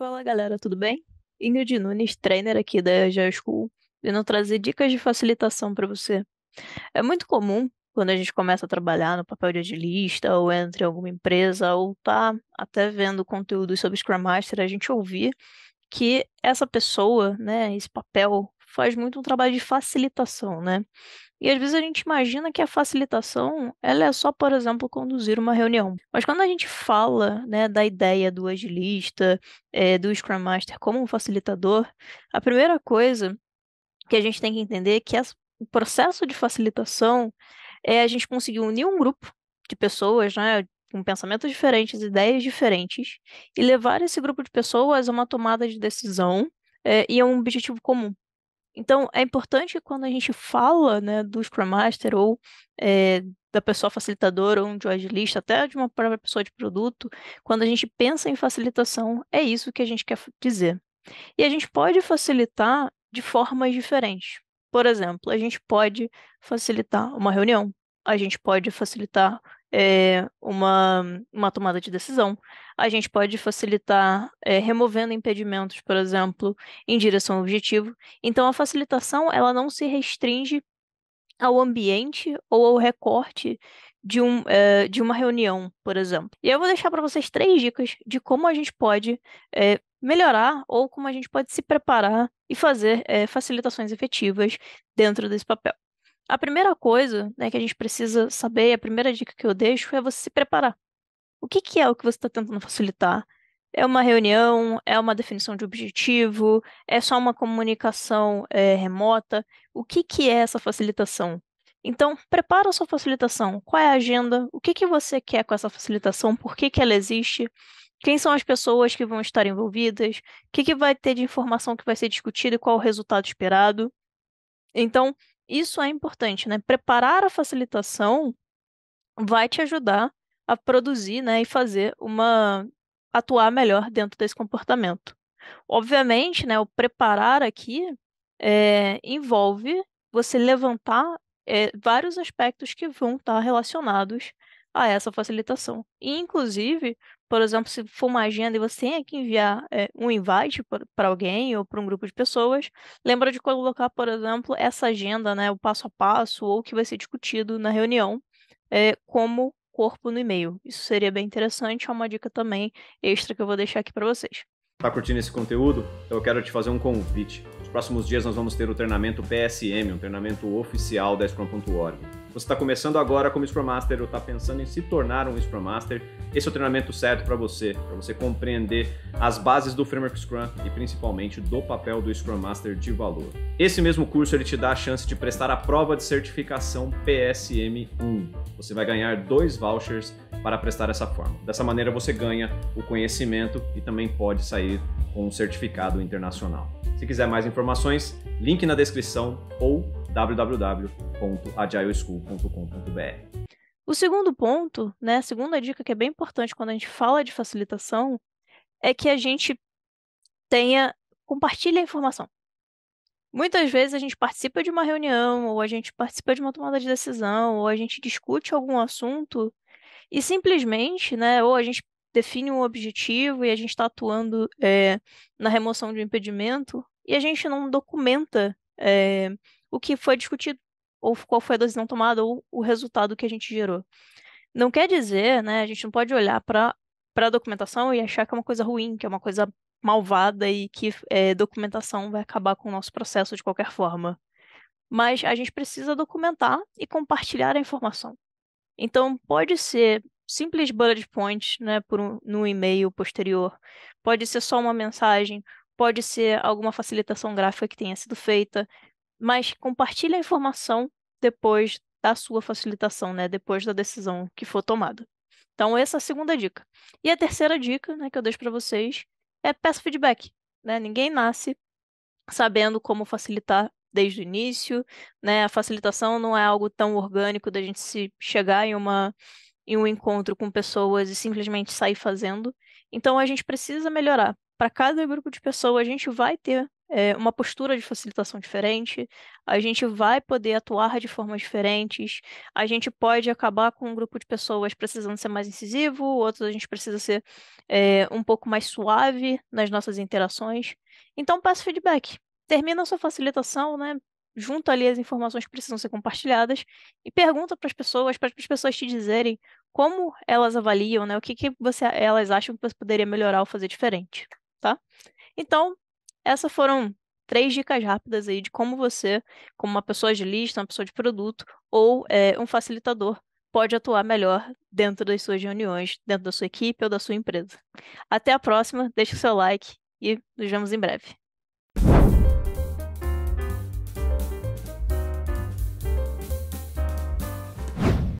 Fala galera, tudo bem? Ingrid Nunes, trainer aqui da Agile School, vindo trazer dicas de facilitação para você. É muito comum quando a gente começa a trabalhar no papel de agilista ou entra em alguma empresa ou tá até vendo conteúdo sobre Scrum Master, a gente ouvir que essa pessoa, né, esse papel faz muito um trabalho de facilitação, né? E às vezes a gente imagina que a facilitação, ela é só, por exemplo, conduzir uma reunião. Mas quando a gente fala, né, da ideia do agilista, é, do Scrum Master como um facilitador, a primeira coisa que a gente tem que entender é que o processo de facilitação é a gente conseguir unir um grupo de pessoas, né, com pensamentos diferentes, ideias diferentes, e levar esse grupo de pessoas a uma tomada de decisão é, e a um objetivo comum. Então, é importante quando a gente fala né, do Scrum Master ou é, da pessoa facilitadora ou um George List, até de uma própria pessoa de produto, quando a gente pensa em facilitação, é isso que a gente quer dizer. E a gente pode facilitar de formas diferentes. Por exemplo, a gente pode facilitar uma reunião, a gente pode facilitar é, uma, uma tomada de decisão. A gente pode facilitar é, removendo impedimentos, por exemplo, em direção ao objetivo. Então, a facilitação ela não se restringe ao ambiente ou ao recorte de, um, é, de uma reunião, por exemplo. E eu vou deixar para vocês três dicas de como a gente pode é, melhorar ou como a gente pode se preparar e fazer é, facilitações efetivas dentro desse papel. A primeira coisa né, que a gente precisa saber, a primeira dica que eu deixo é você se preparar. O que, que é o que você está tentando facilitar? É uma reunião? É uma definição de objetivo? É só uma comunicação é, remota? O que, que é essa facilitação? Então, prepara a sua facilitação. Qual é a agenda? O que, que você quer com essa facilitação? Por que, que ela existe? Quem são as pessoas que vão estar envolvidas? O que, que vai ter de informação que vai ser discutida e qual o resultado esperado? Então, isso é importante, né? Preparar a facilitação vai te ajudar a produzir, né, e fazer uma atuar melhor dentro desse comportamento. Obviamente, né, o preparar aqui é, envolve você levantar é, vários aspectos que vão estar relacionados a ah, é essa facilitação. E, inclusive, por exemplo, se for uma agenda e você tem que enviar é, um invite para alguém ou para um grupo de pessoas, lembra de colocar, por exemplo, essa agenda, né, o passo a passo ou o que vai ser discutido na reunião, é, como corpo no e-mail. Isso seria bem interessante, é uma dica também extra que eu vou deixar aqui para vocês. Tá curtindo esse conteúdo? Eu quero te fazer um convite. Nos próximos dias nós vamos ter o treinamento PSM, um treinamento oficial da Scrum.org você está começando agora como Scrum Master ou está pensando em se tornar um Scrum Master, esse é o treinamento certo para você, para você compreender as bases do Framework Scrum e principalmente do papel do Scrum Master de valor. Esse mesmo curso ele te dá a chance de prestar a prova de certificação PSM1. Você vai ganhar dois vouchers para prestar essa forma. Dessa maneira você ganha o conhecimento e também pode sair com um certificado internacional. Se quiser mais informações, link na descrição ou www www.agileschool.com.br. O segundo ponto, né, a segunda dica que é bem importante quando a gente fala de facilitação é que a gente tenha compartilhe a informação. Muitas vezes a gente participa de uma reunião ou a gente participa de uma tomada de decisão ou a gente discute algum assunto e simplesmente, né, ou a gente define um objetivo e a gente está atuando é, na remoção de um impedimento e a gente não documenta é, o que foi discutido ou qual foi a decisão tomada ou o resultado que a gente gerou. Não quer dizer, né, a gente não pode olhar para a documentação e achar que é uma coisa ruim, que é uma coisa malvada e que é, documentação vai acabar com o nosso processo de qualquer forma. Mas a gente precisa documentar e compartilhar a informação. Então, pode ser simples bullet points né, por um, no e-mail posterior, pode ser só uma mensagem, pode ser alguma facilitação gráfica que tenha sido feita, mas compartilhe a informação depois da sua facilitação, né? Depois da decisão que for tomada. Então, essa é a segunda dica. E a terceira dica né, que eu deixo para vocês é peça feedback. Né? Ninguém nasce sabendo como facilitar desde o início, né? A facilitação não é algo tão orgânico da gente se chegar em uma em um encontro com pessoas e simplesmente sair fazendo. Então a gente precisa melhorar. Para cada grupo de pessoas a gente vai ter é, uma postura de facilitação diferente, a gente vai poder atuar de formas diferentes, a gente pode acabar com um grupo de pessoas precisando ser mais incisivo, outros a gente precisa ser é, um pouco mais suave nas nossas interações. Então, peça feedback. Termina a sua facilitação, né? Junta ali as informações que precisam ser compartilhadas e pergunta para as pessoas, para as pessoas te dizerem como elas avaliam, né? O que, que você, elas acham que você poderia melhorar ou fazer diferente, tá? Então, essas foram três dicas rápidas aí de como você, como uma pessoa de lista, uma pessoa de produto ou é, um facilitador, pode atuar melhor dentro das suas reuniões, dentro da sua equipe ou da sua empresa. Até a próxima, deixe o seu like e nos vemos em breve.